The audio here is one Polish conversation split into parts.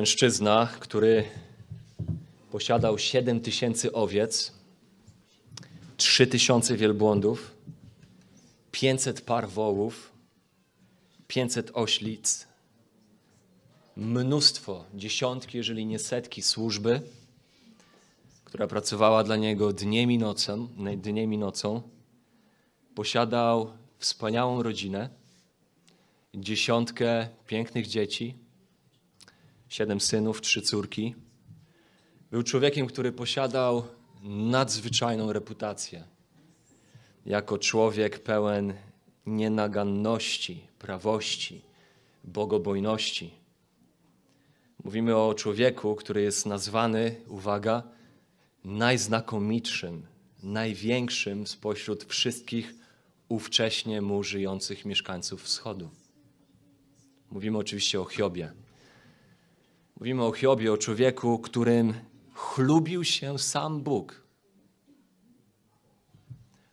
mężczyzna, który posiadał 7 tysięcy owiec, 3 tysiące wielbłądów, 500 par wołów, 500 oślic, mnóstwo, dziesiątki, jeżeli nie setki służby, która pracowała dla niego dniem i nocą, dniem i nocą. Posiadał wspaniałą rodzinę, dziesiątkę pięknych dzieci siedem synów, trzy córki. Był człowiekiem, który posiadał nadzwyczajną reputację. Jako człowiek pełen nienaganności, prawości, bogobojności. Mówimy o człowieku, który jest nazwany, uwaga, najznakomitszym, największym spośród wszystkich ówcześnie mu żyjących mieszkańców wschodu. Mówimy oczywiście o Hiobie. Mówimy o Hiobie, o człowieku, którym chlubił się sam Bóg.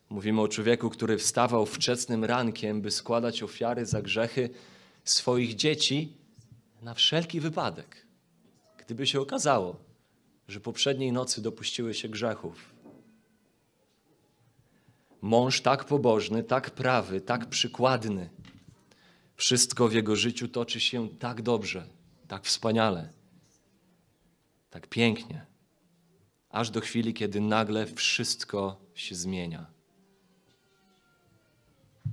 Mówimy o człowieku, który wstawał wczesnym rankiem, by składać ofiary za grzechy swoich dzieci na wszelki wypadek. Gdyby się okazało, że poprzedniej nocy dopuściły się grzechów. Mąż tak pobożny, tak prawy, tak przykładny. Wszystko w jego życiu toczy się tak dobrze, tak wspaniale tak pięknie, aż do chwili, kiedy nagle wszystko się zmienia.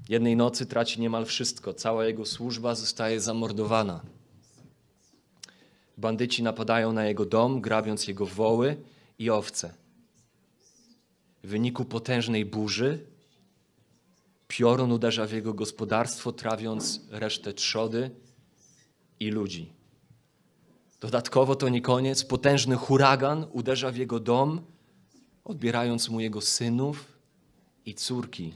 Jednej nocy traci niemal wszystko, cała jego służba zostaje zamordowana. Bandyci napadają na jego dom, grabiąc jego woły i owce. W wyniku potężnej burzy piorun uderza w jego gospodarstwo, trawiąc resztę trzody i ludzi. Dodatkowo to nie koniec. Potężny huragan uderza w jego dom, odbierając mu jego synów i córki.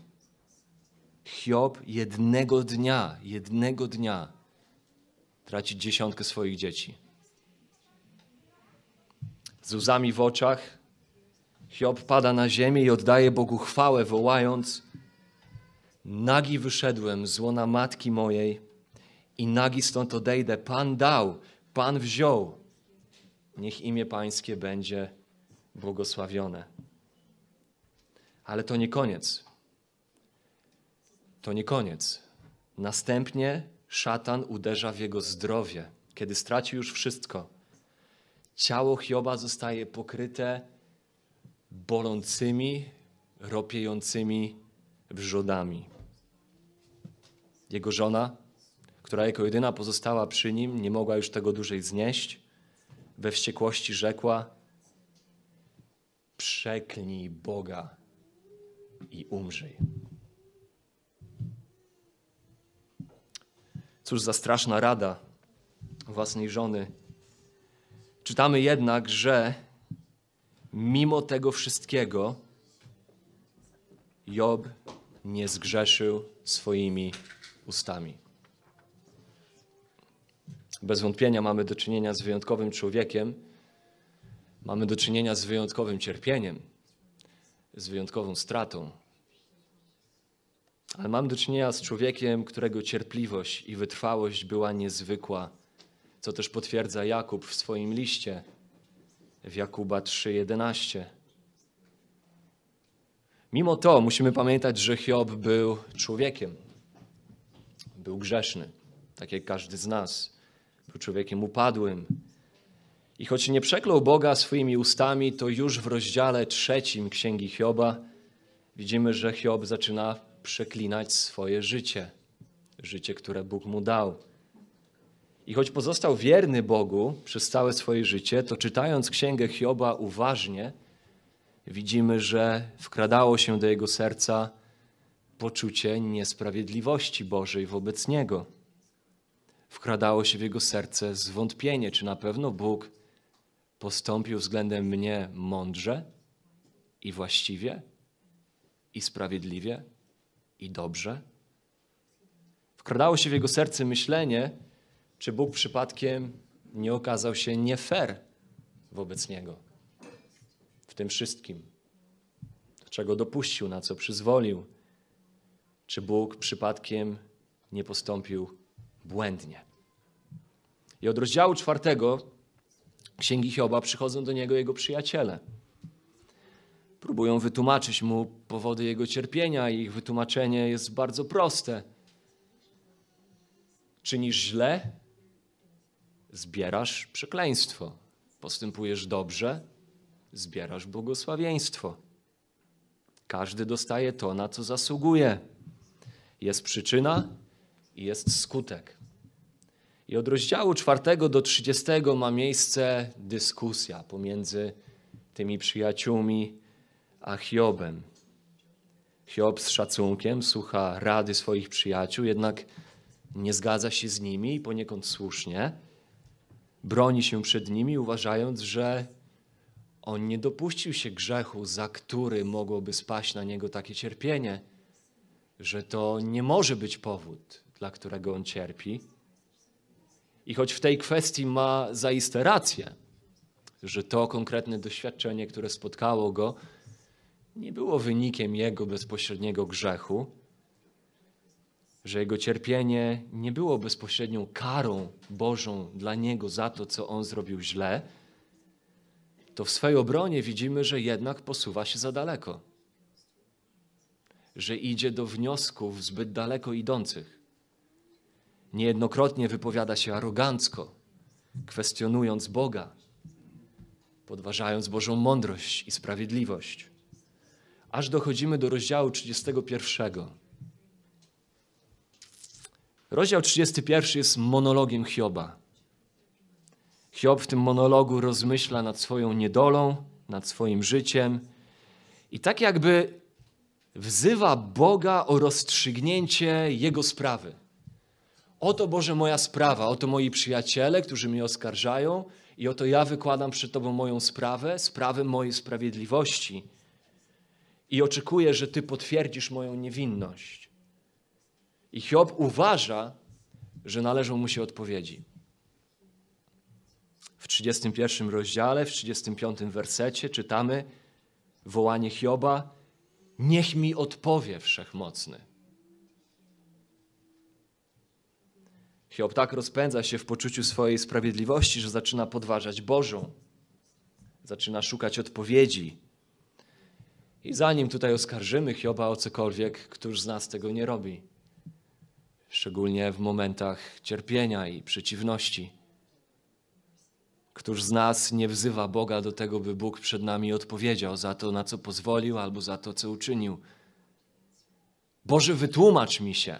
Hiob jednego dnia, jednego dnia traci dziesiątkę swoich dzieci. Z łzami w oczach Hiob pada na ziemię i oddaje Bogu chwałę, wołając: Nagi wyszedłem z łona matki mojej i nagi stąd odejdę. Pan dał, Pan wziął, niech imię Pańskie będzie błogosławione. Ale to nie koniec. To nie koniec. Następnie szatan uderza w jego zdrowie, kiedy straci już wszystko. Ciało Hioba zostaje pokryte bolącymi, ropiejącymi wrzodami. Jego żona która jako jedyna pozostała przy nim, nie mogła już tego dłużej znieść. We wściekłości rzekła: Przeklnij Boga i umrzyj. Cóż za straszna rada własnej żony. Czytamy jednak, że mimo tego wszystkiego Job nie zgrzeszył swoimi ustami. Bez wątpienia mamy do czynienia z wyjątkowym człowiekiem, mamy do czynienia z wyjątkowym cierpieniem, z wyjątkową stratą. Ale mam do czynienia z człowiekiem, którego cierpliwość i wytrwałość była niezwykła, co też potwierdza Jakub w swoim liście w Jakuba 3:11. Mimo to musimy pamiętać, że Hiob był człowiekiem. Był grzeszny, tak jak każdy z nas. Był człowiekiem upadłym. I choć nie przeklął Boga swoimi ustami, to już w rozdziale trzecim Księgi Hioba widzimy, że Hiob zaczyna przeklinać swoje życie, życie, które Bóg mu dał. I choć pozostał wierny Bogu przez całe swoje życie, to czytając Księgę Hioba uważnie, widzimy, że wkradało się do jego serca poczucie niesprawiedliwości Bożej wobec niego wkradało się w jego serce zwątpienie, czy na pewno Bóg postąpił względem mnie mądrze i właściwie i sprawiedliwie i dobrze. Wkradało się w jego serce myślenie, czy Bóg przypadkiem nie okazał się nie fair wobec niego w tym wszystkim, do czego dopuścił, na co przyzwolił. Czy Bóg przypadkiem nie postąpił błędnie? I od rozdziału czwartego Księgi Hioba przychodzą do niego jego przyjaciele. Próbują wytłumaczyć mu powody jego cierpienia i ich wytłumaczenie jest bardzo proste. Czynisz źle, zbierasz przekleństwo. Postępujesz dobrze, zbierasz błogosławieństwo. Każdy dostaje to, na co zasługuje. Jest przyczyna i jest skutek. I od rozdziału 4 do 30 ma miejsce dyskusja pomiędzy tymi przyjaciółmi a Hiobem. Hiob z szacunkiem słucha rady swoich przyjaciół, jednak nie zgadza się z nimi i poniekąd słusznie. Broni się przed nimi, uważając, że on nie dopuścił się grzechu, za który mogłoby spaść na niego takie cierpienie, że to nie może być powód, dla którego on cierpi. I choć w tej kwestii ma zaiste rację, że to konkretne doświadczenie, które spotkało go, nie było wynikiem jego bezpośredniego grzechu, że jego cierpienie nie było bezpośrednią karą Bożą dla niego za to, co on zrobił źle, to w swej obronie widzimy, że jednak posuwa się za daleko, że idzie do wniosków zbyt daleko idących niejednokrotnie wypowiada się arogancko, kwestionując Boga, podważając Bożą mądrość i sprawiedliwość. Aż dochodzimy do rozdziału 31. Rozdział 31 jest monologiem Hioba. Hiob w tym monologu rozmyśla nad swoją niedolą, nad swoim życiem i tak jakby wzywa Boga o rozstrzygnięcie jego sprawy. Oto Boże moja sprawa, oto moi przyjaciele, którzy mnie oskarżają, i oto ja wykładam przed Tobą moją sprawę, sprawę mojej sprawiedliwości. I oczekuję, że Ty potwierdzisz moją niewinność. I Hiob uważa, że należą mu się odpowiedzi. W 31 rozdziale, w 35 wersecie czytamy wołanie Hioba: Niech mi odpowie wszechmocny. Hiob tak rozpędza się w poczuciu swojej sprawiedliwości, że zaczyna podważać Bożą, zaczyna szukać odpowiedzi. I zanim tutaj oskarżymy Hioba o cokolwiek, któż z nas tego nie robi, szczególnie w momentach cierpienia i przeciwności. Któż z nas nie wzywa Boga do tego, by Bóg przed nami odpowiedział za to, na co pozwolił albo za to, co uczynił? Boże, wytłumacz mi się.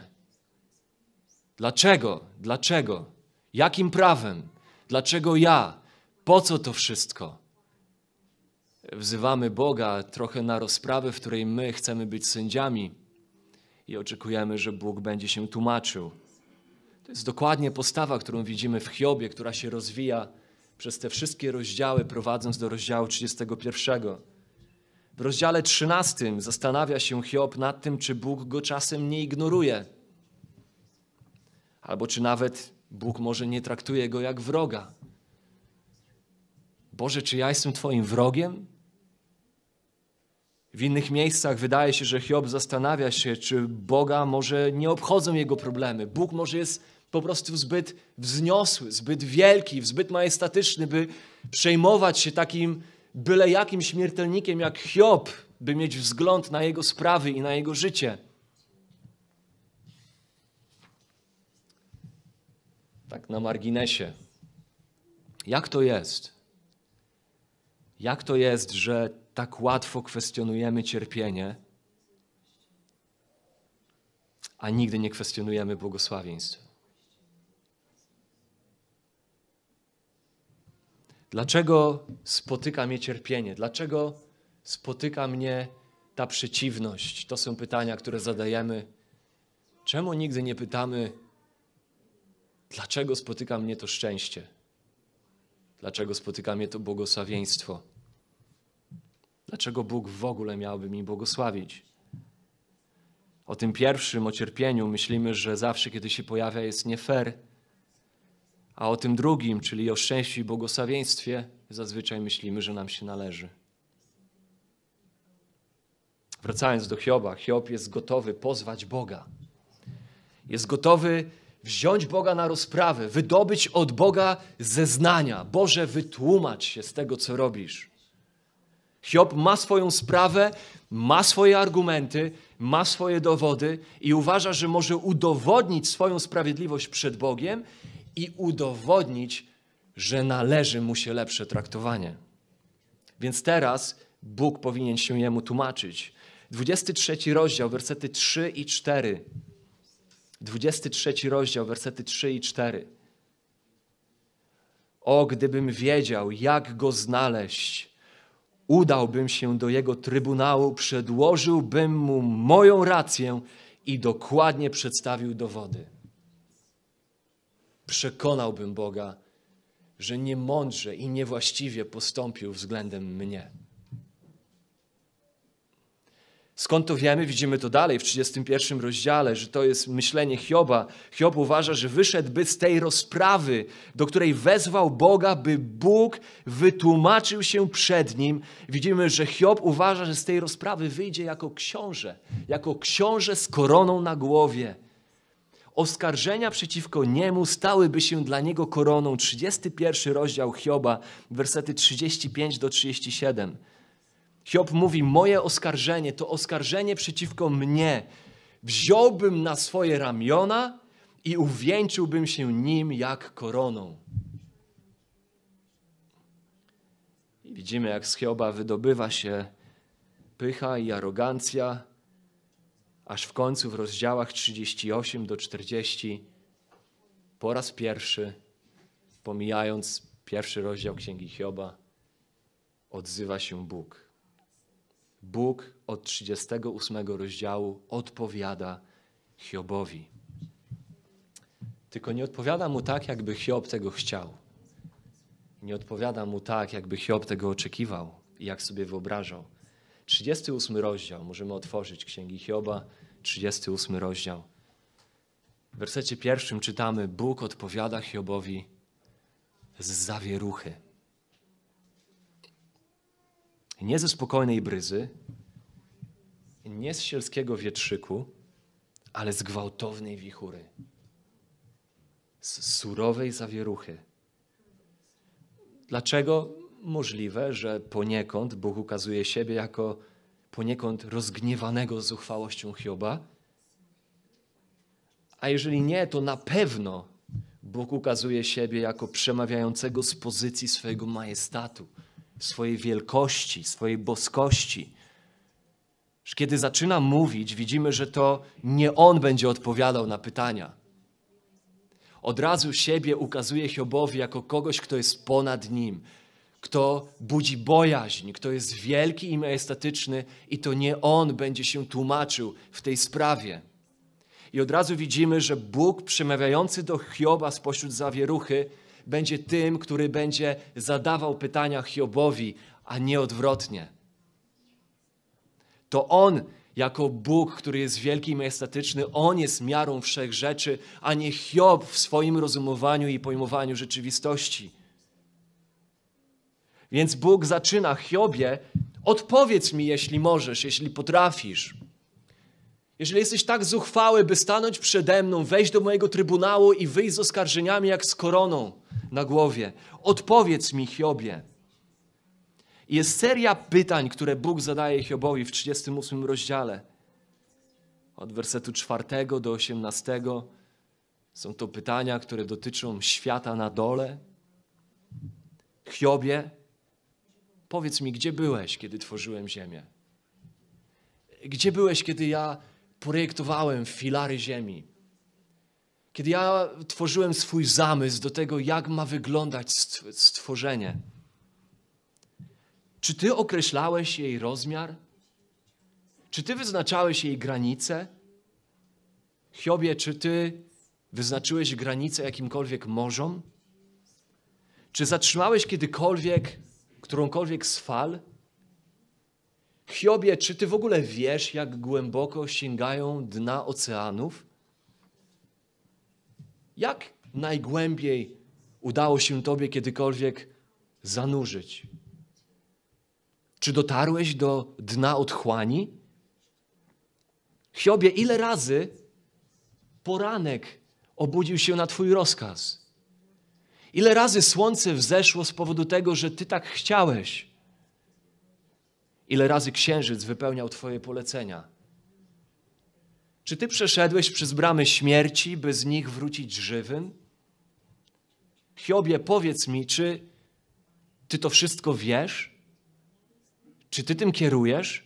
Dlaczego? Dlaczego? Jakim prawem? Dlaczego ja? Po co to wszystko? Wzywamy Boga trochę na rozprawę, w której my chcemy być sędziami i oczekujemy, że Bóg będzie się tłumaczył. To jest dokładnie postawa, którą widzimy w Hiobie, która się rozwija przez te wszystkie rozdziały, prowadząc do rozdziału 31. W rozdziale 13 zastanawia się Hiob nad tym, czy Bóg go czasem nie ignoruje Albo czy nawet Bóg może nie traktuje go jak wroga. Boże, czy ja jestem Twoim wrogiem? W innych miejscach wydaje się, że Hiob zastanawia się, czy Boga może nie obchodzą jego problemy. Bóg może jest po prostu zbyt wzniosły, zbyt wielki, zbyt majestatyczny, by przejmować się takim byle jakim śmiertelnikiem jak Hiob, by mieć wzgląd na jego sprawy i na jego życie. tak na marginesie. Jak to jest? Jak to jest, że tak łatwo kwestionujemy cierpienie, a nigdy nie kwestionujemy błogosławieństwa? Dlaczego spotyka mnie cierpienie? Dlaczego spotyka mnie ta przeciwność? To są pytania, które zadajemy. Czemu nigdy nie pytamy, Dlaczego spotyka mnie to szczęście? Dlaczego spotyka mnie to błogosławieństwo? Dlaczego Bóg w ogóle miałby mi błogosławić? O tym pierwszym, o cierpieniu, myślimy, że zawsze, kiedy się pojawia, jest nie fair. A o tym drugim, czyli o szczęściu i błogosławieństwie, zazwyczaj myślimy, że nam się należy. Wracając do Hioba, Hiob jest gotowy pozwać Boga. Jest gotowy wziąć Boga na rozprawę, wydobyć od Boga zeznania. Boże, wytłumacz się z tego, co robisz. Hiob ma swoją sprawę, ma swoje argumenty, ma swoje dowody i uważa, że może udowodnić swoją sprawiedliwość przed Bogiem i udowodnić, że należy mu się lepsze traktowanie. Więc teraz Bóg powinien się jemu tłumaczyć. 23 rozdział, wersety 3 i 4. 23 rozdział, wersety 3 i 4. O, gdybym wiedział, jak go znaleźć, udałbym się do jego trybunału, przedłożyłbym mu moją rację i dokładnie przedstawił dowody. Przekonałbym Boga, że niemądrze i niewłaściwie postąpił względem mnie. Skąd to wiemy? Widzimy to dalej w 31 rozdziale, że to jest myślenie Hioba. Hiob uważa, że wyszedłby z tej rozprawy, do której wezwał Boga, by Bóg wytłumaczył się przed nim. Widzimy, że Hiob uważa, że z tej rozprawy wyjdzie jako książę, jako książę z koroną na głowie. Oskarżenia przeciwko niemu stałyby się dla niego koroną. 31 rozdział Hioba, wersety 35 do 37. Hiob mówi: Moje oskarżenie to oskarżenie przeciwko mnie. Wziąłbym na swoje ramiona i uwieńczyłbym się nim jak koroną. I widzimy, jak z Hioba wydobywa się pycha i arogancja, aż w końcu w rozdziałach 38 do 40 po raz pierwszy, pomijając pierwszy rozdział Księgi Hioba, odzywa się Bóg. Bóg od 38 rozdziału odpowiada Hiobowi. Tylko nie odpowiada mu tak, jakby Hiob tego chciał. Nie odpowiada mu tak, jakby Hiob tego oczekiwał i jak sobie wyobrażał. 38 rozdział, możemy otworzyć Księgi Hioba, 38 rozdział. W wersecie pierwszym czytamy: Bóg odpowiada Hiobowi z zawieruchy nie ze spokojnej bryzy, nie z sielskiego wietrzyku, ale z gwałtownej wichury, z surowej zawieruchy. Dlaczego możliwe, że poniekąd Bóg ukazuje siebie jako poniekąd rozgniewanego zuchwałością Hioba? A jeżeli nie, to na pewno Bóg ukazuje siebie jako przemawiającego z pozycji swojego majestatu swojej wielkości, swojej boskości. Kiedy zaczyna mówić, widzimy, że to nie on będzie odpowiadał na pytania. Od razu siebie ukazuje Hiobowi jako kogoś, kto jest ponad nim, kto budzi bojaźń, kto jest wielki i majestatyczny, i to nie on będzie się tłumaczył w tej sprawie. I od razu widzimy, że Bóg przemawiający do Hioba spośród zawieruchy będzie tym, który będzie zadawał pytania Hiobowi, a nie odwrotnie. To on, jako Bóg, który jest wielki i majestatyczny, on jest miarą wszech rzeczy, a nie Hiob w swoim rozumowaniu i pojmowaniu rzeczywistości. Więc Bóg zaczyna Hiobie, odpowiedz mi, jeśli możesz, jeśli potrafisz. Jeżeli jesteś tak zuchwały, by stanąć przede mną, wejść do mojego trybunału i wyjść z oskarżeniami jak z koroną, na głowie. Odpowiedz mi, Hiobie. Jest seria pytań, które Bóg zadaje Hiobowi w 38 rozdziale. Od wersetu 4 do 18 są to pytania, które dotyczą świata na dole. Hiobie, powiedz mi, gdzie byłeś, kiedy tworzyłem ziemię? Gdzie byłeś, kiedy ja projektowałem filary ziemi? kiedy ja tworzyłem swój zamysł do tego, jak ma wyglądać stworzenie, czy ty określałeś jej rozmiar? Czy ty wyznaczałeś jej granice? Hiobie, czy ty wyznaczyłeś granice jakimkolwiek morzom? Czy zatrzymałeś kiedykolwiek którąkolwiek z fal? Hiobie, czy ty w ogóle wiesz, jak głęboko sięgają dna oceanów? Jak najgłębiej udało się Tobie kiedykolwiek zanurzyć? Czy dotarłeś do dna otchłani? Hiobie, ile razy poranek obudził się na Twój rozkaz? Ile razy słońce wzeszło z powodu tego, że Ty tak chciałeś? Ile razy księżyc wypełniał Twoje polecenia? Czy ty przeszedłeś przez bramy śmierci, by z nich wrócić żywym? Hiobie, powiedz mi, czy ty to wszystko wiesz? Czy ty tym kierujesz?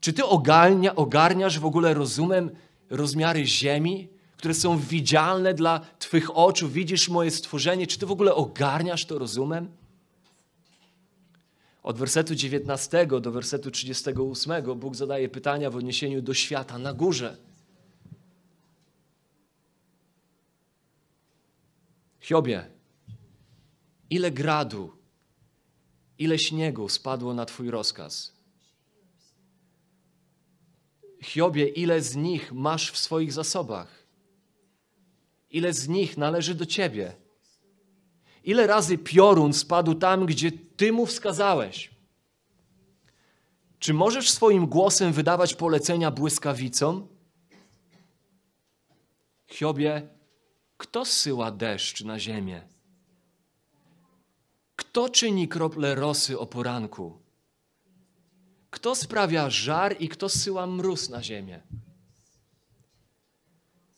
Czy ty ogarnia, ogarniasz w ogóle rozumem rozmiary ziemi, które są widzialne dla twych oczu? Widzisz moje stworzenie? Czy ty w ogóle ogarniasz to rozumem? Od wersetu 19 do wersetu 38 Bóg zadaje pytania w odniesieniu do świata na górze. Hiobie, ile gradu, ile śniegu spadło na Twój rozkaz? Hiobie, ile z nich masz w swoich zasobach? Ile z nich należy do Ciebie? Ile razy piorun spadł tam, gdzie Ty mu wskazałeś? Czy możesz swoim głosem wydawać polecenia błyskawicom? Hiobie, kto syła deszcz na ziemię? Kto czyni krople rosy o poranku? Kto sprawia żar i kto syła mróz na ziemię?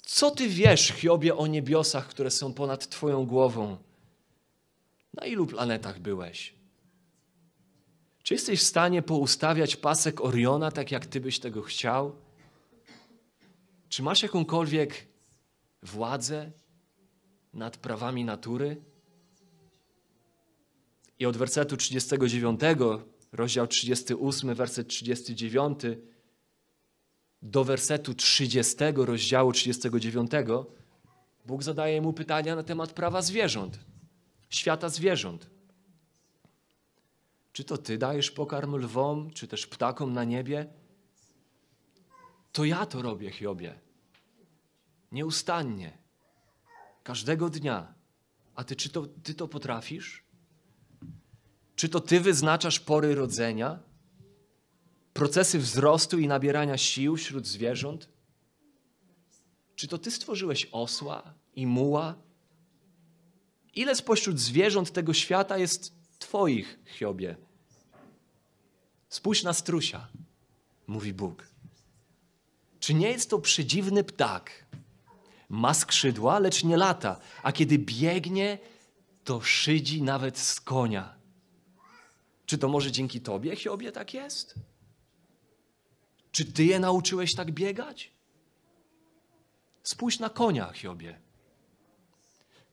Co ty wiesz, Hiobie, o niebiosach, które są ponad twoją głową? Na ilu planetach byłeś? Czy jesteś w stanie poustawiać pasek Oriona tak, jak ty byś tego chciał? Czy masz jakąkolwiek władzę, nad prawami natury? I od wersetu 39, rozdział 38, werset 39 do wersetu 30 rozdziału 39 Bóg zadaje mu pytania na temat prawa zwierząt, świata zwierząt. Czy to ty dajesz pokarm lwom, czy też ptakom na niebie? To ja to robię, Hiobie. Nieustannie. Każdego dnia. A ty, czy to, ty to potrafisz? Czy to ty wyznaczasz pory rodzenia? Procesy wzrostu i nabierania sił wśród zwierząt? Czy to ty stworzyłeś osła i muła? Ile spośród zwierząt tego świata jest twoich, Hiobie? Spójrz na strusia, mówi Bóg. Czy nie jest to przedziwny ptak, ma skrzydła, lecz nie lata, a kiedy biegnie, to szydzi nawet z konia. Czy to może dzięki Tobie, Hiobie, tak jest? Czy Ty je nauczyłeś tak biegać? Spójrz na konia, Hiobie.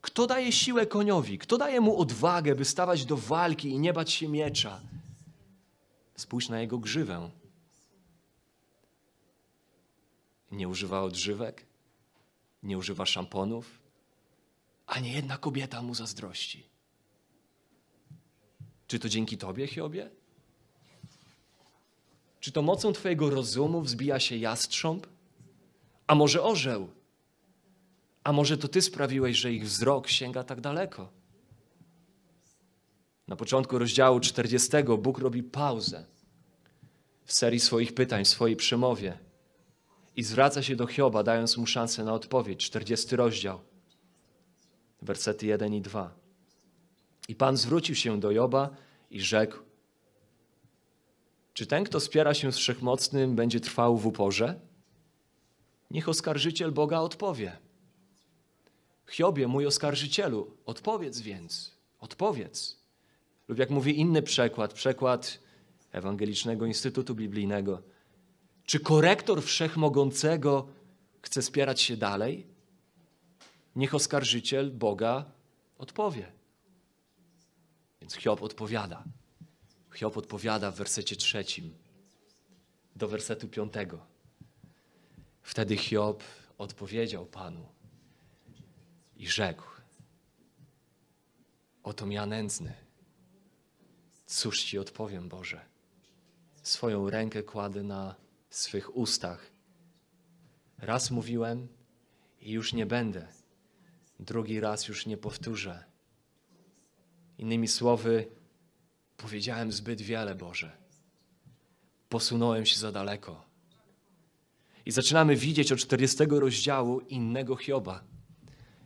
Kto daje siłę koniowi? Kto daje mu odwagę, by stawać do walki i nie bać się miecza? Spójrz na jego grzywę. Nie używa odżywek? nie używa szamponów, a nie jedna kobieta mu zazdrości. Czy to dzięki Tobie, Hiobie? Czy to mocą Twojego rozumu wzbija się jastrząb? A może orzeł? A może to Ty sprawiłeś, że ich wzrok sięga tak daleko? Na początku rozdziału 40 Bóg robi pauzę w serii swoich pytań, w swojej przemowie i zwraca się do Hioba, dając mu szansę na odpowiedź. 40 rozdział, wersety 1 i 2. I Pan zwrócił się do Joba i rzekł: Czy ten, kto spiera się z wszechmocnym, będzie trwał w uporze? Niech oskarżyciel Boga odpowie. Hiobie, mój oskarżycielu, odpowiedz więc, odpowiedz. Lub jak mówi inny przekład, przekład Ewangelicznego Instytutu Biblijnego. Czy korektor wszechmogącego chce spierać się dalej? Niech oskarżyciel Boga odpowie. Więc Hiob odpowiada. Hiob odpowiada w wersecie trzecim do wersetu piątego. Wtedy Hiob odpowiedział Panu i rzekł: Oto ja nędzny. Cóż ci odpowiem, Boże? Swoją rękę kładę na w swych ustach. Raz mówiłem i już nie będę. Drugi raz już nie powtórzę. Innymi słowy, powiedziałem zbyt wiele, Boże. Posunąłem się za daleko. I zaczynamy widzieć od 40 rozdziału innego Hioba,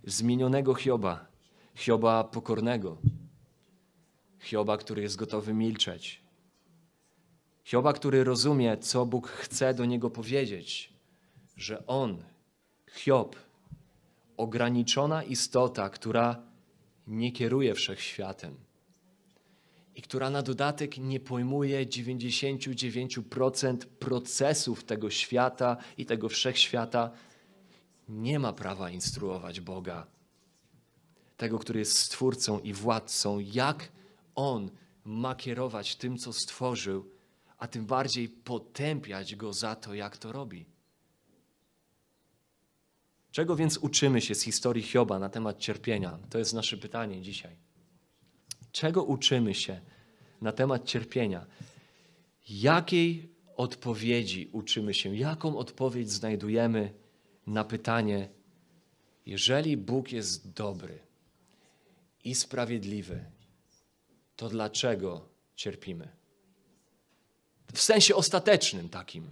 zmienionego Hioba, Hioba pokornego, Hioba, który jest gotowy milczeć, Hioba, który rozumie, co Bóg chce do niego powiedzieć, że on, Hiob, ograniczona istota, która nie kieruje wszechświatem i która na dodatek nie pojmuje 99% procesów tego świata i tego wszechświata, nie ma prawa instruować Boga, tego, który jest stwórcą i władcą, jak on ma kierować tym, co stworzył a tym bardziej potępiać go za to, jak to robi. Czego więc uczymy się z historii Hioba na temat cierpienia? To jest nasze pytanie dzisiaj. Czego uczymy się na temat cierpienia? Jakiej odpowiedzi uczymy się? Jaką odpowiedź znajdujemy na pytanie, jeżeli Bóg jest dobry i sprawiedliwy, to dlaczego cierpimy? W sensie ostatecznym takim.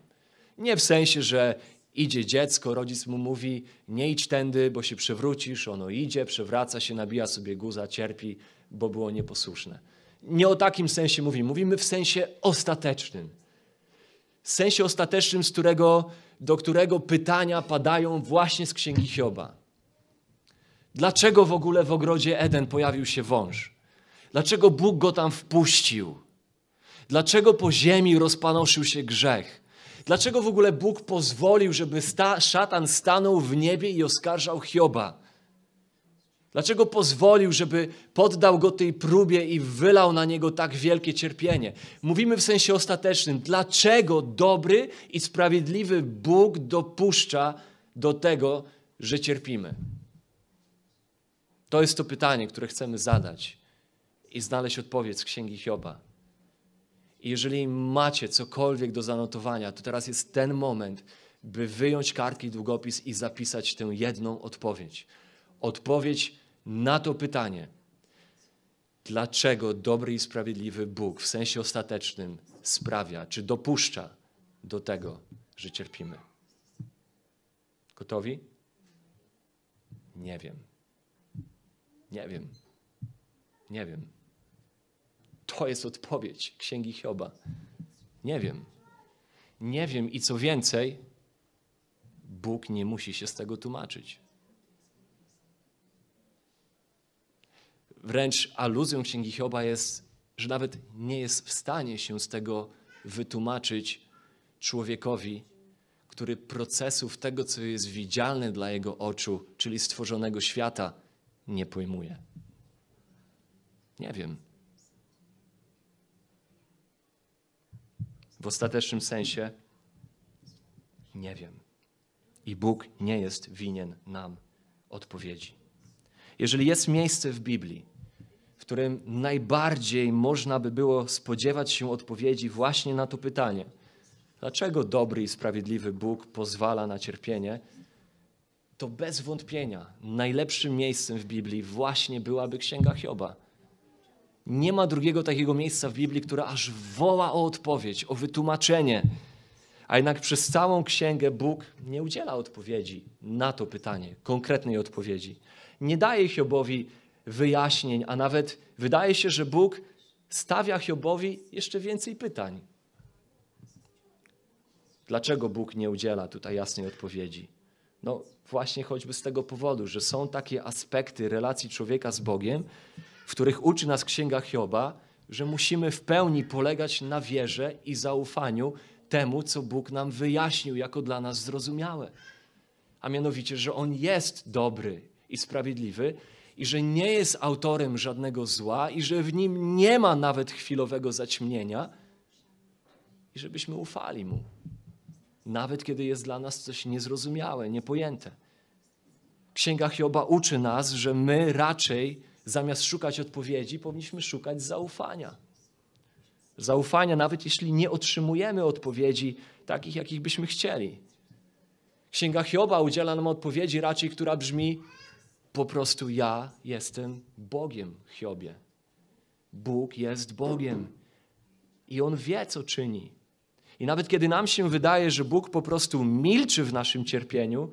Nie w sensie, że idzie dziecko, rodzic mu mówi: Nie idź tędy, bo się przewrócisz. Ono idzie, przewraca się, nabija sobie guza, cierpi, bo było nieposłuszne. Nie o takim sensie mówimy. Mówimy w sensie ostatecznym. W sensie ostatecznym, z którego, do którego pytania padają właśnie z księgi Hioba. Dlaczego w ogóle w ogrodzie Eden pojawił się wąż? Dlaczego Bóg go tam wpuścił? Dlaczego po ziemi rozpanoszył się grzech? Dlaczego w ogóle Bóg pozwolił, żeby sta szatan stanął w niebie i oskarżał Hioba? Dlaczego pozwolił, żeby poddał go tej próbie i wylał na niego tak wielkie cierpienie? Mówimy w sensie ostatecznym, dlaczego dobry i sprawiedliwy Bóg dopuszcza do tego, że cierpimy? To jest to pytanie, które chcemy zadać i znaleźć odpowiedź z Księgi Hioba. I jeżeli macie cokolwiek do zanotowania, to teraz jest ten moment, by wyjąć kartki i długopis i zapisać tę jedną odpowiedź. Odpowiedź na to pytanie, dlaczego dobry i sprawiedliwy Bóg w sensie ostatecznym sprawia, czy dopuszcza do tego, że cierpimy. Gotowi? Nie wiem. Nie wiem. Nie wiem. To jest odpowiedź Księgi Hioba. Nie wiem. Nie wiem i co więcej, Bóg nie musi się z tego tłumaczyć. Wręcz aluzją Księgi Hioba jest, że nawet nie jest w stanie się z tego wytłumaczyć człowiekowi, który procesów tego, co jest widzialne dla jego oczu, czyli stworzonego świata, nie pojmuje. Nie wiem. w ostatecznym sensie? Nie wiem. I Bóg nie jest winien nam odpowiedzi. Jeżeli jest miejsce w Biblii, w którym najbardziej można by było spodziewać się odpowiedzi właśnie na to pytanie, dlaczego dobry i sprawiedliwy Bóg pozwala na cierpienie, to bez wątpienia najlepszym miejscem w Biblii właśnie byłaby Księga Hioba nie ma drugiego takiego miejsca w Biblii, które aż woła o odpowiedź, o wytłumaczenie. A jednak przez całą księgę Bóg nie udziela odpowiedzi na to pytanie, konkretnej odpowiedzi. Nie daje Hiobowi wyjaśnień, a nawet wydaje się, że Bóg stawia Hiobowi jeszcze więcej pytań. Dlaczego Bóg nie udziela tutaj jasnej odpowiedzi? No właśnie choćby z tego powodu, że są takie aspekty relacji człowieka z Bogiem, w których uczy nas Księga Hioba, że musimy w pełni polegać na wierze i zaufaniu temu, co Bóg nam wyjaśnił jako dla nas zrozumiałe. A mianowicie, że On jest dobry i sprawiedliwy i że nie jest autorem żadnego zła i że w Nim nie ma nawet chwilowego zaćmienia i żebyśmy ufali Mu, nawet kiedy jest dla nas coś niezrozumiałe, niepojęte. Księga Hioba uczy nas, że my raczej Zamiast szukać odpowiedzi, powinniśmy szukać zaufania. Zaufania, nawet jeśli nie otrzymujemy odpowiedzi takich, jakich byśmy chcieli. Księga Hioba udziela nam odpowiedzi raczej, która brzmi: Po prostu ja jestem Bogiem, Hiobie. Bóg jest Bogiem i On wie, co czyni. I nawet kiedy nam się wydaje, że Bóg po prostu milczy w naszym cierpieniu,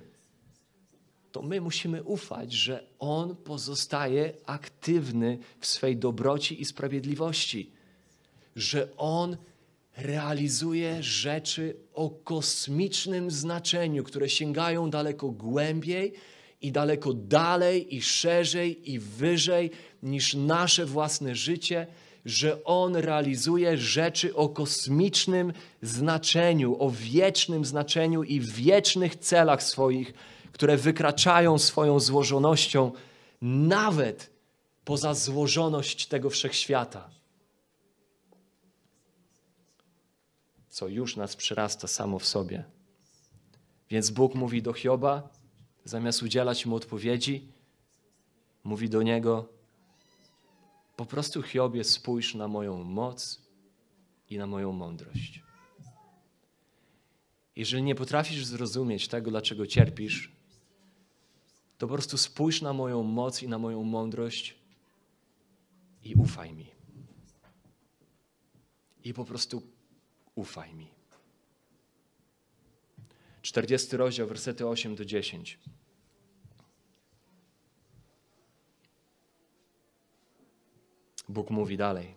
to my musimy ufać, że On pozostaje aktywny w swej dobroci i sprawiedliwości, że On realizuje rzeczy o kosmicznym znaczeniu, które sięgają daleko głębiej i daleko dalej i szerzej i wyżej niż nasze własne życie, że On realizuje rzeczy o kosmicznym znaczeniu, o wiecznym znaczeniu i wiecznych celach swoich które wykraczają swoją złożonością nawet poza złożoność tego wszechświata. Co już nas przerasta samo w sobie. Więc Bóg mówi do Hioba, zamiast udzielać mu odpowiedzi, mówi do niego: Po prostu, Hiobie, spójrz na moją moc i na moją mądrość. Jeżeli nie potrafisz zrozumieć tego, dlaczego cierpisz, to po prostu spójrz na moją moc i na moją mądrość i ufaj mi. I po prostu ufaj mi. 40 rozdział, wersety 8 do 10. Bóg mówi dalej.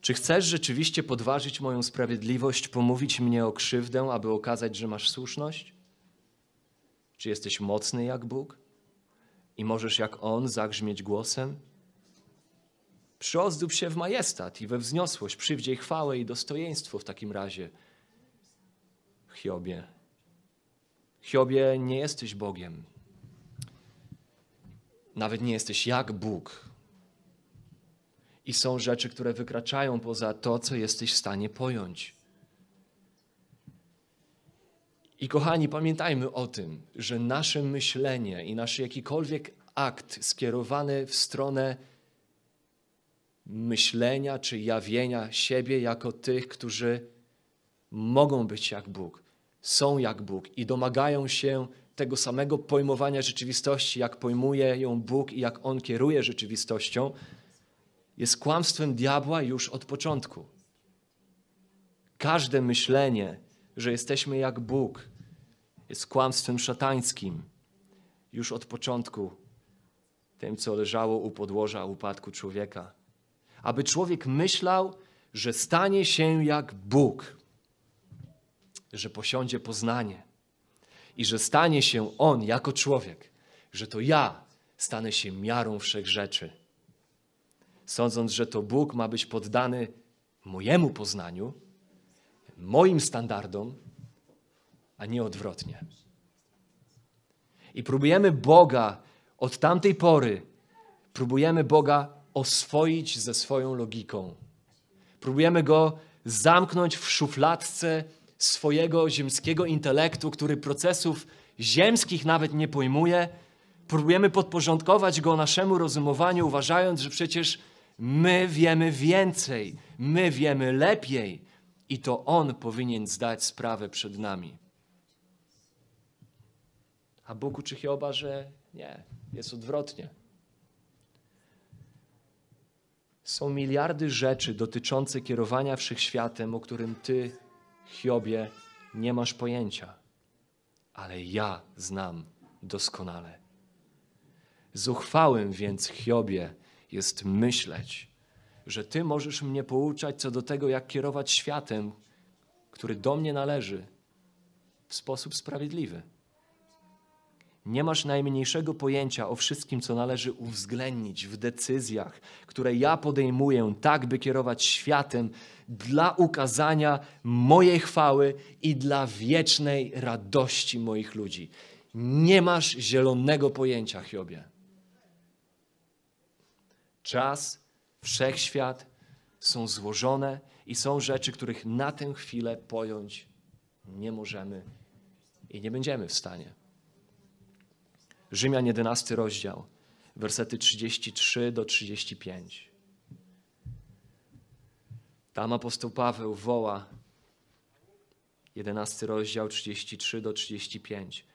Czy chcesz rzeczywiście podważyć moją sprawiedliwość, pomówić mnie o krzywdę, aby okazać, że masz słuszność? Czy jesteś mocny jak Bóg? I możesz jak On zagrzmieć głosem? Przyozdób się w majestat i we wzniosłość, przywdziej chwałę i dostojeństwo w takim razie. Hiobie, Hiobie, nie jesteś Bogiem. Nawet nie jesteś jak Bóg. I są rzeczy, które wykraczają poza to, co jesteś w stanie pojąć. I kochani, pamiętajmy o tym, że nasze myślenie i nasz jakikolwiek akt skierowany w stronę myślenia czy jawienia siebie jako tych, którzy mogą być jak Bóg, są jak Bóg i domagają się tego samego pojmowania rzeczywistości, jak pojmuje ją Bóg i jak On kieruje rzeczywistością, jest kłamstwem diabła już od początku. Każde myślenie, że jesteśmy jak Bóg, jest kłamstwem szatańskim już od początku, tym, co leżało u podłoża upadku człowieka. Aby człowiek myślał, że stanie się jak Bóg, że posiądzie poznanie i że stanie się on jako człowiek, że to ja stanę się miarą wszech rzeczy. Sądząc, że to Bóg ma być poddany mojemu poznaniu, moim standardom, a nie odwrotnie. I próbujemy Boga od tamtej pory, próbujemy Boga oswoić ze swoją logiką. Próbujemy go zamknąć w szufladce swojego ziemskiego intelektu, który procesów ziemskich nawet nie pojmuje. Próbujemy podporządkować go naszemu rozumowaniu, uważając, że przecież my wiemy więcej, my wiemy lepiej i to On powinien zdać sprawę przed nami. A Bóg uczy Hioba, że nie, jest odwrotnie. Są miliardy rzeczy dotyczących kierowania wszechświatem, o którym ty, Hiobie, nie masz pojęcia. Ale ja znam doskonale. Zuchwałym więc, Hiobie, jest myśleć, że ty możesz mnie pouczać co do tego, jak kierować światem, który do mnie należy, w sposób sprawiedliwy. Nie masz najmniejszego pojęcia o wszystkim, co należy uwzględnić w decyzjach, które ja podejmuję, tak by kierować światem dla ukazania mojej chwały i dla wiecznej radości moich ludzi. Nie masz zielonego pojęcia, Hiobie. Czas, wszechświat są złożone i są rzeczy, których na tę chwilę pojąć nie możemy i nie będziemy w stanie. Rzymian 11 rozdział, wersety 33 do 35. Tam apostoł Paweł woła 11 rozdział 33 do 35.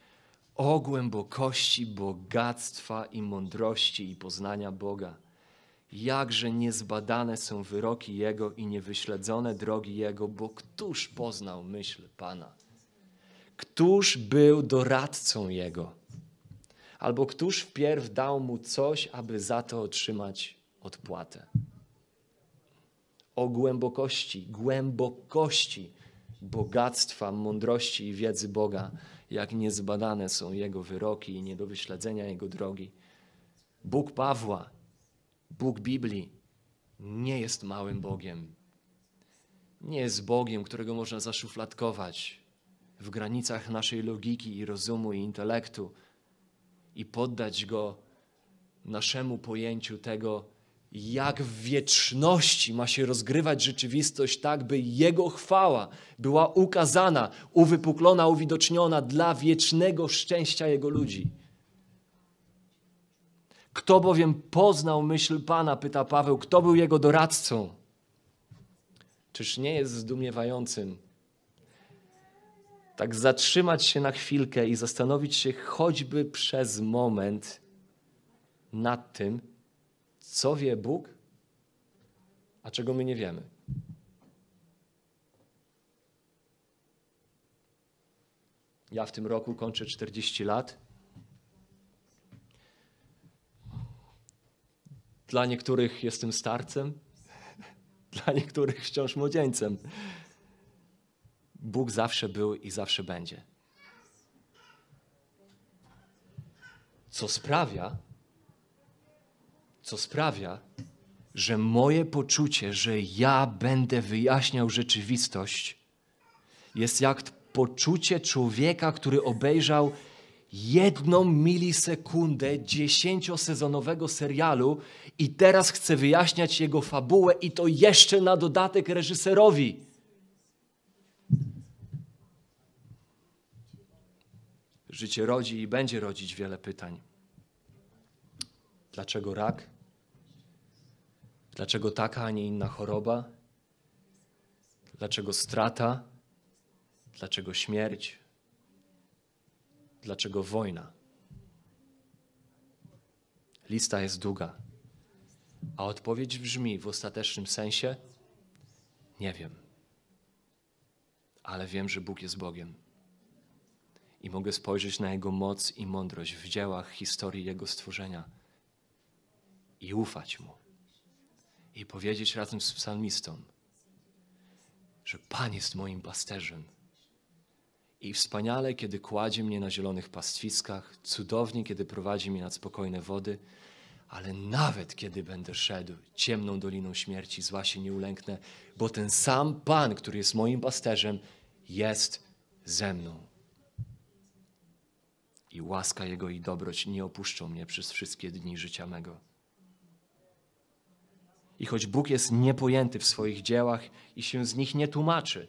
O głębokości bogactwa i mądrości i poznania Boga. Jakże niezbadane są wyroki Jego i niewyśledzone drogi Jego, bo któż poznał myśl Pana? Któż był doradcą Jego? albo któż wpierw dał mu coś, aby za to otrzymać odpłatę? O głębokości, głębokości bogactwa, mądrości i wiedzy Boga, jak niezbadane są Jego wyroki i nie do wyśledzenia Jego drogi. Bóg Pawła, Bóg Biblii, nie jest małym Bogiem. Nie jest Bogiem, którego można zaszufladkować w granicach naszej logiki i rozumu i intelektu i poddać go naszemu pojęciu tego, jak w wieczności ma się rozgrywać rzeczywistość, tak by Jego chwała była ukazana, uwypuklona, uwidoczniona dla wiecznego szczęścia Jego ludzi. Kto bowiem poznał myśl Pana, pyta Paweł, kto był jego doradcą? Czyż nie jest zdumiewającym, tak zatrzymać się na chwilkę i zastanowić się choćby przez moment nad tym, co wie Bóg, a czego my nie wiemy. Ja w tym roku kończę 40 lat. Dla niektórych jestem starcem, dla niektórych wciąż młodzieńcem. Bóg zawsze był i zawsze będzie. Co sprawia, co sprawia, że moje poczucie, że ja będę wyjaśniał rzeczywistość, jest jak poczucie człowieka, który obejrzał jedną milisekundę dziesięciosezonowego serialu i teraz chce wyjaśniać jego fabułę i to jeszcze na dodatek reżyserowi. życie rodzi i będzie rodzić wiele pytań. Dlaczego rak? Dlaczego taka, a nie inna choroba? Dlaczego strata? Dlaczego śmierć? Dlaczego wojna? Lista jest długa, a odpowiedź brzmi w ostatecznym sensie: Nie wiem, ale wiem, że Bóg jest Bogiem i mogę spojrzeć na Jego moc i mądrość w dziełach historii Jego stworzenia i ufać Mu. I powiedzieć razem z psalmistą, że Pan jest moim pasterzem. I wspaniale, kiedy kładzie mnie na zielonych pastwiskach, cudownie, kiedy prowadzi mnie nad spokojne wody, ale nawet kiedy będę szedł ciemną doliną śmierci, zła się nie ulęknę, bo ten sam Pan, który jest moim pasterzem, jest ze mną i łaska Jego i dobroć nie opuszczą mnie przez wszystkie dni życia mego. I choć Bóg jest niepojęty w swoich dziełach i się z nich nie tłumaczy,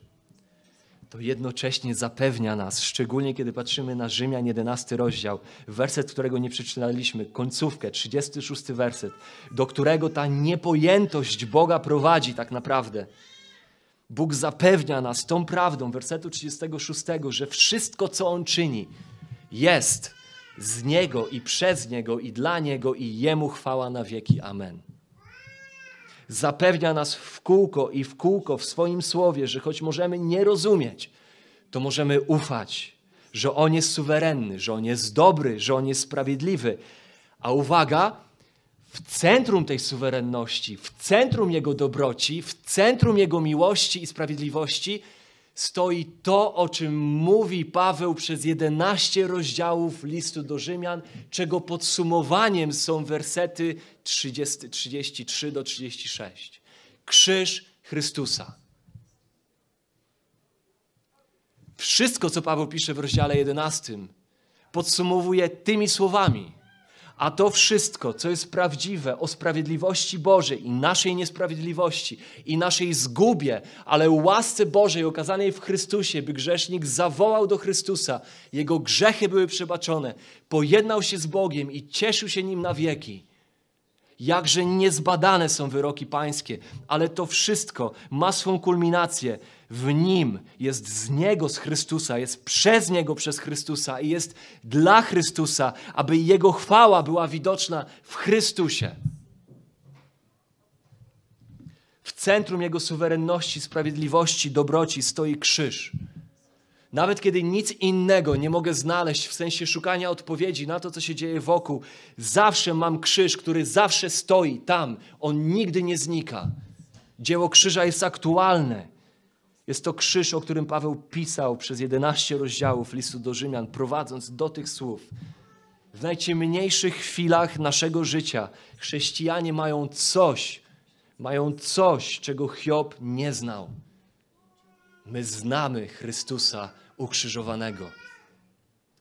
to jednocześnie zapewnia nas, szczególnie kiedy patrzymy na Rzymian 11 rozdział, werset, którego nie przeczytaliśmy, końcówkę, 36 werset, do którego ta niepojętość Boga prowadzi tak naprawdę. Bóg zapewnia nas tą prawdą wersetu 36, że wszystko, co On czyni, jest z Niego i przez Niego i dla Niego i Jemu chwała na wieki. Amen. Zapewnia nas w kółko i w kółko w swoim słowie, że choć możemy nie rozumieć, to możemy ufać, że On jest suwerenny, że On jest dobry, że On jest sprawiedliwy. A uwaga, w centrum tej suwerenności, w centrum Jego dobroci, w centrum Jego miłości i sprawiedliwości stoi to, o czym mówi Paweł przez 11 rozdziałów listu do Rzymian, czego podsumowaniem są wersety 30, 33 do 36. Krzyż Chrystusa. Wszystko, co Paweł pisze w rozdziale 11, podsumowuje tymi słowami. A to wszystko, co jest prawdziwe o sprawiedliwości Bożej i naszej niesprawiedliwości i naszej zgubie, ale łasce Bożej okazanej w Chrystusie, by grzesznik zawołał do Chrystusa, jego grzechy były przebaczone, pojednał się z Bogiem i cieszył się nim na wieki. Jakże niezbadane są wyroki pańskie, ale to wszystko ma swą kulminację w Nim, jest z Niego, z Chrystusa, jest przez Niego, przez Chrystusa i jest dla Chrystusa, aby Jego chwała była widoczna w Chrystusie. W centrum Jego suwerenności, sprawiedliwości, dobroci stoi krzyż. Nawet kiedy nic innego nie mogę znaleźć w sensie szukania odpowiedzi na to, co się dzieje wokół, zawsze mam krzyż, który zawsze stoi tam. On nigdy nie znika. Dzieło krzyża jest aktualne. Jest to krzyż, o którym Paweł pisał przez 11 rozdziałów listu do Rzymian, prowadząc do tych słów. W najciemniejszych chwilach naszego życia chrześcijanie mają coś, mają coś, czego Hiob nie znał. My znamy Chrystusa ukrzyżowanego.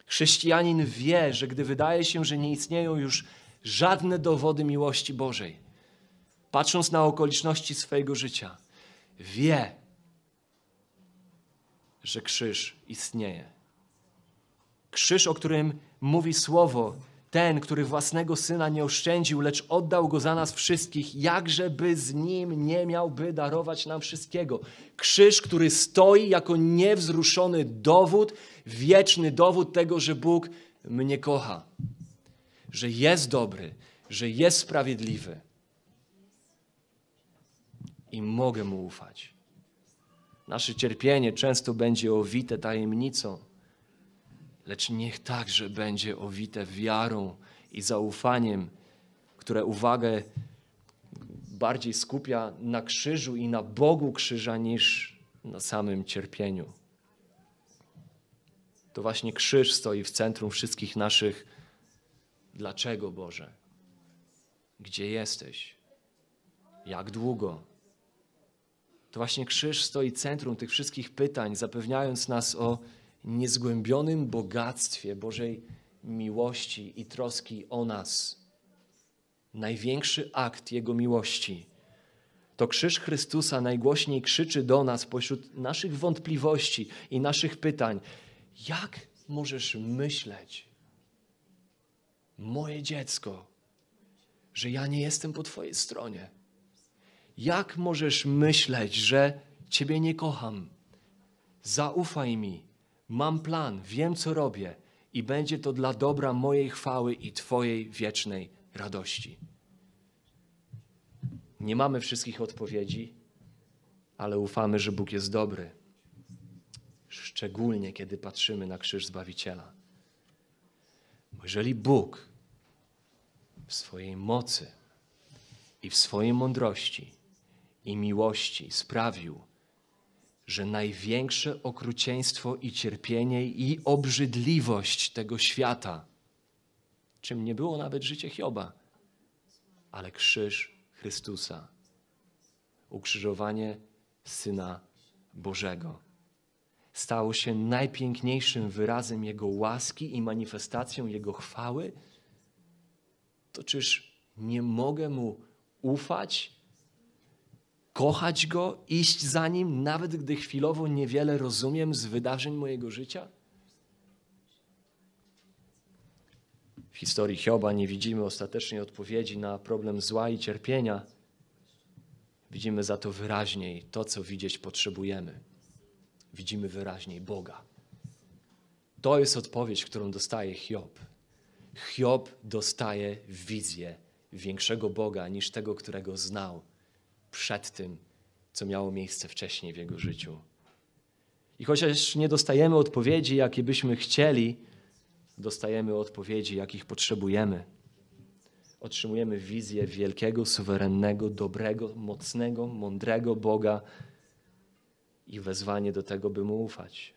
Chrześcijanin wie, że gdy wydaje się, że nie istnieją już żadne dowody miłości Bożej, patrząc na okoliczności swojego życia, wie, że krzyż istnieje. Krzyż, o którym mówi słowo, ten, który własnego syna nie oszczędził, lecz oddał go za nas wszystkich, jakże by z nim nie miałby darować nam wszystkiego. Krzyż, który stoi jako niewzruszony dowód, wieczny dowód tego, że Bóg mnie kocha, że jest dobry, że jest sprawiedliwy i mogę mu ufać. Nasze cierpienie często będzie owite tajemnicą, lecz niech także będzie owite wiarą i zaufaniem, które uwagę bardziej skupia na krzyżu i na Bogu krzyża niż na samym cierpieniu. To właśnie krzyż stoi w centrum wszystkich naszych dlaczego Boże? Gdzie jesteś? Jak długo? to właśnie krzyż stoi centrum tych wszystkich pytań, zapewniając nas o niezgłębionym bogactwie Bożej miłości i troski o nas. Największy akt Jego miłości. To krzyż Chrystusa najgłośniej krzyczy do nas pośród naszych wątpliwości i naszych pytań. Jak możesz myśleć, moje dziecko, że ja nie jestem po Twojej stronie? Jak możesz myśleć, że Ciebie nie kocham? Zaufaj mi, mam plan, wiem co robię i będzie to dla dobra mojej chwały i Twojej wiecznej radości. Nie mamy wszystkich odpowiedzi, ale ufamy, że Bóg jest dobry. Szczególnie kiedy patrzymy na krzyż Zbawiciela. Bo jeżeli Bóg w swojej mocy i w swojej mądrości i miłości sprawił, że największe okrucieństwo i cierpienie i obrzydliwość tego świata, czym nie było nawet życie Hioba, ale krzyż Chrystusa, ukrzyżowanie Syna Bożego, stało się najpiękniejszym wyrazem Jego łaski i manifestacją Jego chwały, to czyż nie mogę Mu ufać kochać Go, iść za Nim, nawet gdy chwilowo niewiele rozumiem z wydarzeń mojego życia? W historii Hioba nie widzimy ostatecznej odpowiedzi na problem zła i cierpienia. Widzimy za to wyraźniej to, co widzieć potrzebujemy. Widzimy wyraźniej Boga. To jest odpowiedź, którą dostaje Hiob. Hiob dostaje wizję większego Boga niż tego, którego znał przed tym, co miało miejsce wcześniej w jego życiu. I chociaż nie dostajemy odpowiedzi, jakie byśmy chcieli, dostajemy odpowiedzi, jakich potrzebujemy. Otrzymujemy wizję wielkiego, suwerennego, dobrego, mocnego, mądrego Boga i wezwanie do tego, by mu ufać.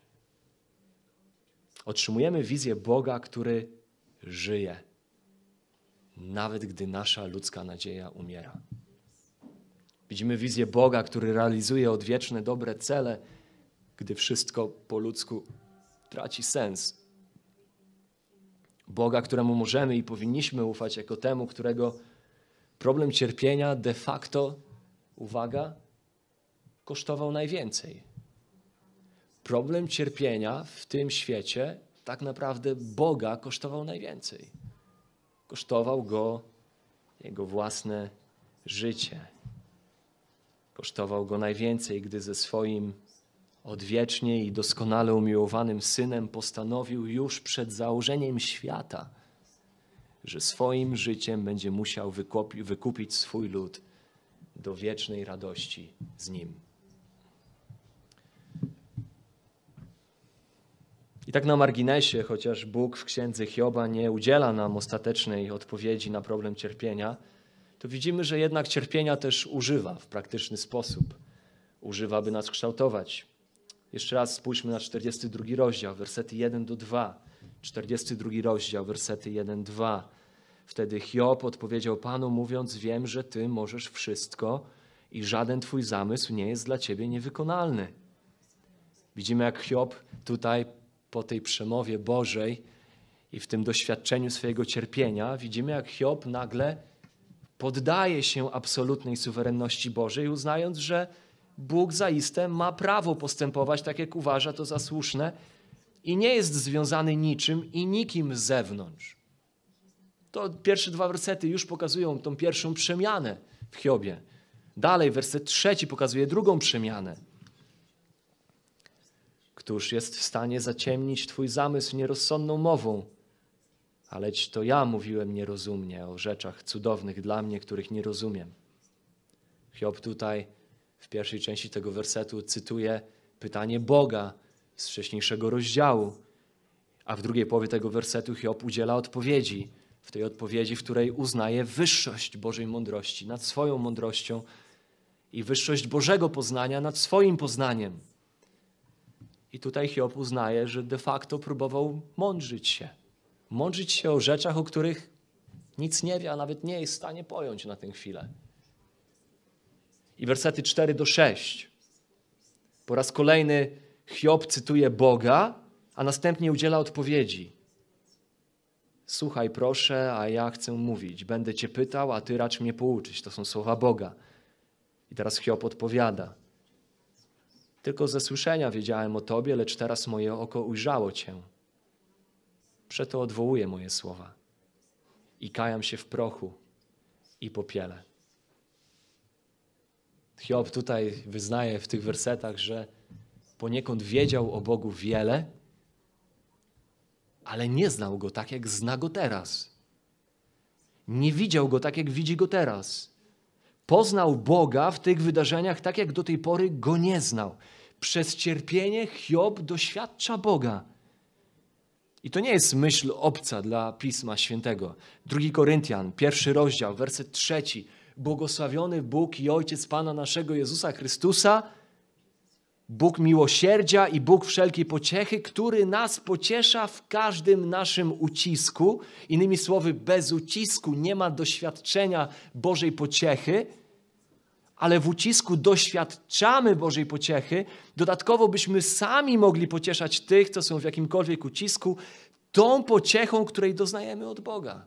Otrzymujemy wizję Boga, który żyje, nawet gdy nasza ludzka nadzieja umiera. Widzimy wizję Boga, który realizuje odwieczne, dobre cele, gdy wszystko po ludzku traci sens. Boga, któremu możemy i powinniśmy ufać, jako temu, którego problem cierpienia de facto, uwaga, kosztował najwięcej. Problem cierpienia w tym świecie tak naprawdę Boga kosztował najwięcej. Kosztował go jego własne życie. Kosztował go najwięcej, gdy ze swoim odwiecznie i doskonale umiłowanym synem postanowił już przed założeniem świata, że swoim życiem będzie musiał wykupić swój lud do wiecznej radości z nim. I tak na marginesie, chociaż Bóg w księdze Hioba nie udziela nam ostatecznej odpowiedzi na problem cierpienia, to widzimy, że jednak cierpienia też używa w praktyczny sposób. Używa, by nas kształtować. Jeszcze raz spójrzmy na 42 rozdział, wersety 1 do 2. 42 rozdział, wersety 1-2. Wtedy Hiob odpowiedział Panu, mówiąc: Wiem, że Ty możesz wszystko i żaden Twój zamysł nie jest dla Ciebie niewykonalny. Widzimy, jak Hiob tutaj po tej przemowie Bożej i w tym doświadczeniu swojego cierpienia, widzimy, jak Hiob nagle poddaje się absolutnej suwerenności Bożej, uznając, że Bóg zaiste ma prawo postępować tak, jak uważa to za słuszne i nie jest związany niczym i nikim z zewnątrz. To pierwsze dwa wersety już pokazują tą pierwszą przemianę w Hiobie. Dalej, werset trzeci pokazuje drugą przemianę. Któż jest w stanie zaciemnić Twój zamysł nierozsądną mową? Aleć to ja mówiłem nierozumnie o rzeczach cudownych dla mnie, których nie rozumiem. Hiob tutaj w pierwszej części tego wersetu cytuje pytanie Boga z wcześniejszego rozdziału, a w drugiej połowie tego wersetu Hiob udziela odpowiedzi. W tej odpowiedzi, w której uznaje wyższość Bożej mądrości nad swoją mądrością i wyższość Bożego poznania nad swoim poznaniem. I tutaj Hiob uznaje, że de facto próbował mądrzyć się mądrzyć się o rzeczach, o których nic nie wie, a nawet nie jest w stanie pojąć na tę chwilę. I wersety 4 do 6. Po raz kolejny Hiob cytuje Boga, a następnie udziela odpowiedzi. Słuchaj proszę, a ja chcę mówić. Będę cię pytał, a ty racz mnie pouczyć. To są słowa Boga. I teraz Hiob odpowiada. Tylko ze słyszenia wiedziałem o tobie, lecz teraz moje oko ujrzało cię. Przeto odwołuję moje słowa i kajam się w prochu i popiele. Hiob tutaj wyznaje w tych wersetach, że poniekąd wiedział o Bogu wiele, ale nie znał go tak, jak zna go teraz. Nie widział go tak, jak widzi go teraz. Poznał Boga w tych wydarzeniach tak, jak do tej pory go nie znał. Przez cierpienie Hiob doświadcza Boga i to nie jest myśl obca dla Pisma Świętego. 2 Koryntian, pierwszy rozdział, werset trzeci. Błogosławiony Bóg i Ojciec Pana naszego Jezusa Chrystusa, Bóg miłosierdzia i Bóg wszelkiej pociechy, który nas pociesza w każdym naszym ucisku. Innymi słowy, bez ucisku nie ma doświadczenia Bożej pociechy ale w ucisku doświadczamy Bożej pociechy, dodatkowo byśmy sami mogli pocieszać tych, co są w jakimkolwiek ucisku, tą pociechą, której doznajemy od Boga.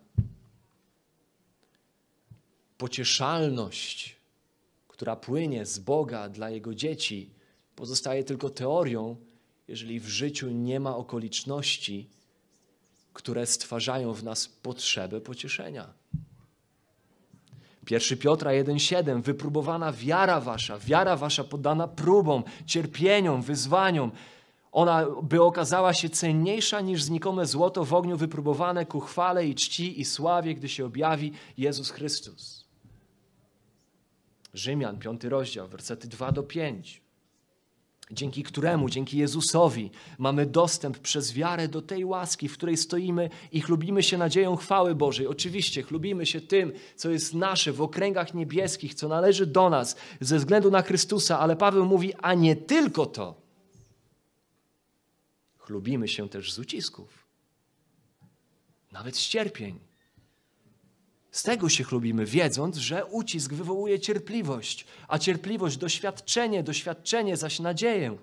Pocieszalność, która płynie z Boga dla Jego dzieci, pozostaje tylko teorią, jeżeli w życiu nie ma okoliczności, które stwarzają w nas potrzebę pocieszenia. 1 Piotra 1,7 Wypróbowana wiara wasza, wiara wasza poddana próbom, cierpieniom, wyzwaniom, ona by okazała się cenniejsza niż znikome złoto w ogniu wypróbowane ku chwale i czci i sławie, gdy się objawi Jezus Chrystus. Rzymian, 5 rozdział, wersety 2 do 5 dzięki któremu, dzięki Jezusowi mamy dostęp przez wiarę do tej łaski, w której stoimy i chlubimy się nadzieją chwały Bożej. Oczywiście chlubimy się tym, co jest nasze w okręgach niebieskich, co należy do nas ze względu na Chrystusa, ale Paweł mówi, a nie tylko to. Chlubimy się też z ucisków, nawet z cierpień z tego się chlubimy, wiedząc, że ucisk wywołuje cierpliwość, a cierpliwość doświadczenie, doświadczenie zaś nadzieję.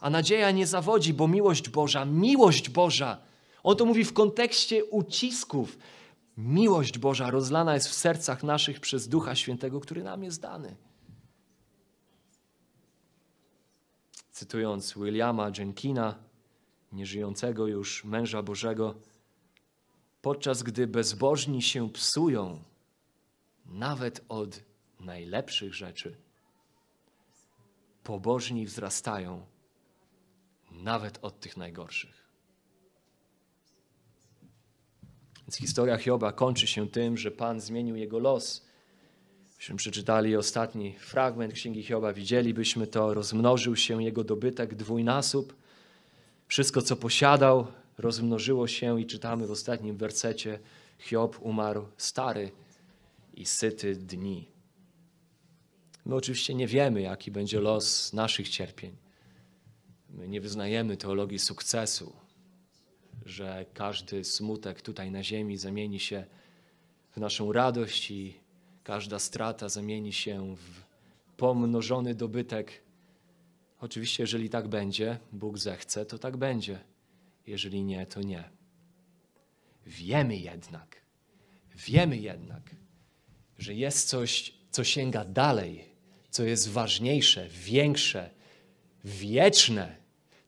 A nadzieja nie zawodzi, bo miłość Boża, miłość Boża, on to mówi w kontekście ucisków. Miłość Boża rozlana jest w sercach naszych przez Ducha Świętego, który nam jest dany. Cytując Williama Jenkina, nieżyjącego już męża Bożego, podczas gdy bezbożni się psują, nawet od najlepszych rzeczy, pobożni wzrastają, nawet od tych najgorszych. Więc historia Hioba kończy się tym, że Pan zmienił jego los. Myśmy przeczytali ostatni fragment Księgi Hioba, widzielibyśmy to, rozmnożył się jego dobytek dwójnasób. Wszystko, co posiadał, rozmnożyło się i czytamy w ostatnim wersecie, Hiob umarł stary i syty dni. My oczywiście nie wiemy, jaki będzie los naszych cierpień. My nie wyznajemy teologii sukcesu, że każdy smutek tutaj na ziemi zamieni się w naszą radość i każda strata zamieni się w pomnożony dobytek. Oczywiście, jeżeli tak będzie, Bóg zechce, to tak będzie jeżeli nie, to nie. Wiemy jednak, wiemy jednak, że jest coś, co sięga dalej, co jest ważniejsze, większe, wieczne,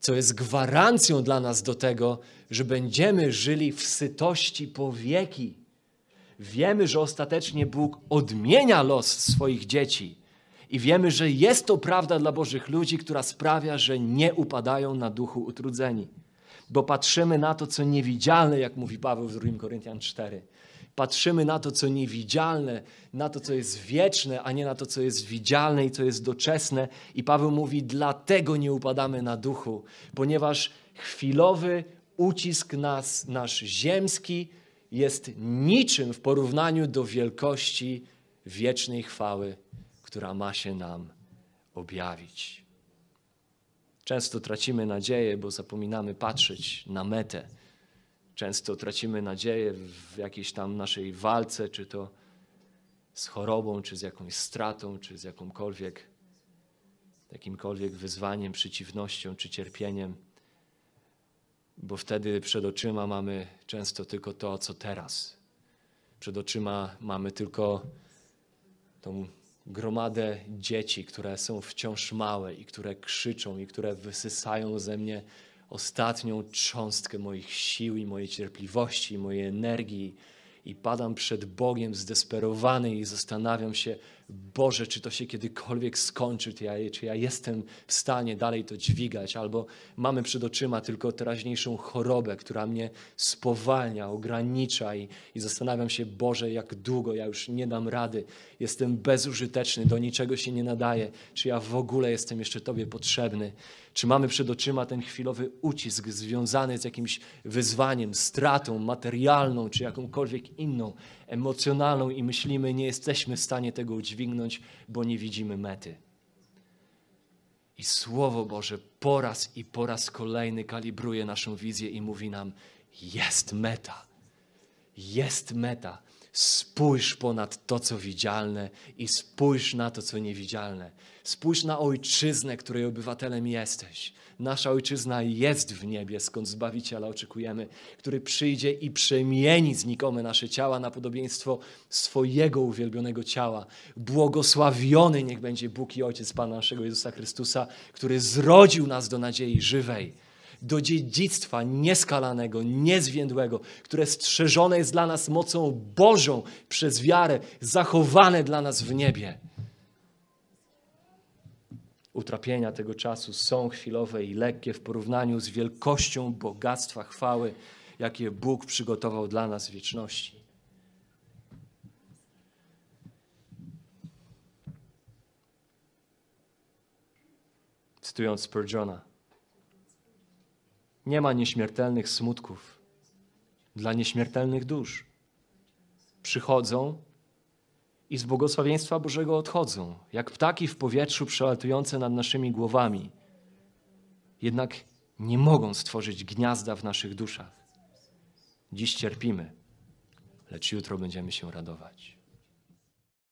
co jest gwarancją dla nas do tego, że będziemy żyli w sytości po wieki. Wiemy, że ostatecznie Bóg odmienia los swoich dzieci. I wiemy, że jest to prawda dla Bożych ludzi, która sprawia, że nie upadają na duchu utrudzeni bo patrzymy na to, co niewidzialne, jak mówi Paweł w 2 Koryntian 4. Patrzymy na to, co niewidzialne, na to, co jest wieczne, a nie na to, co jest widzialne i co jest doczesne. I Paweł mówi, dlatego nie upadamy na duchu, ponieważ chwilowy ucisk nas, nasz ziemski, jest niczym w porównaniu do wielkości wiecznej chwały, która ma się nam objawić. Często tracimy nadzieję, bo zapominamy patrzeć na metę. Często tracimy nadzieję w jakiejś tam naszej walce, czy to z chorobą, czy z jakąś stratą, czy z jakąkolwiek, jakimkolwiek wyzwaniem, przeciwnością, czy cierpieniem, bo wtedy przed oczyma mamy często tylko to, co teraz. Przed oczyma mamy tylko tą gromadę dzieci, które są wciąż małe i które krzyczą i które wysysają ze mnie ostatnią cząstkę moich sił i mojej cierpliwości, i mojej energii i padam przed Bogiem zdesperowany i zastanawiam się, Boże, czy to się kiedykolwiek skończy, czy ja, czy ja jestem w stanie dalej to dźwigać, albo mamy przed oczyma tylko teraźniejszą chorobę, która mnie spowalnia, ogranicza i, i zastanawiam się, Boże, jak długo ja już nie dam rady, jestem bezużyteczny, do niczego się nie nadaję, czy ja w ogóle jestem jeszcze Tobie potrzebny, czy mamy przed oczyma ten chwilowy ucisk związany z jakimś wyzwaniem, stratą materialną, czy jakąkolwiek inną, emocjonalną i myślimy, nie jesteśmy w stanie tego udźwignąć, bo nie widzimy mety. I Słowo Boże po raz i po raz kolejny kalibruje naszą wizję i mówi nam: jest meta. Jest meta. Spójrz ponad to, co widzialne, i spójrz na to, co niewidzialne. Spójrz na ojczyznę, której obywatelem jesteś. Nasza ojczyzna jest w niebie, skąd Zbawiciela oczekujemy, który przyjdzie i przemieni znikome nasze ciała na podobieństwo swojego uwielbionego ciała. Błogosławiony niech będzie Bóg i Ojciec Pana naszego Jezusa Chrystusa, który zrodził nas do nadziei żywej do dziedzictwa nieskalanego, niezwiędłego, które strzeżone jest dla nas mocą Bożą przez wiarę, zachowane dla nas w niebie. Utrapienia tego czasu są chwilowe i lekkie w porównaniu z wielkością bogactwa chwały, jakie Bóg przygotował dla nas w wieczności. cytując Spurgeona. Nie ma nieśmiertelnych smutków dla nieśmiertelnych dusz. Przychodzą i z błogosławieństwa Bożego odchodzą, jak ptaki w powietrzu przelatujące nad naszymi głowami. Jednak nie mogą stworzyć gniazda w naszych duszach. Dziś cierpimy, lecz jutro będziemy się radować.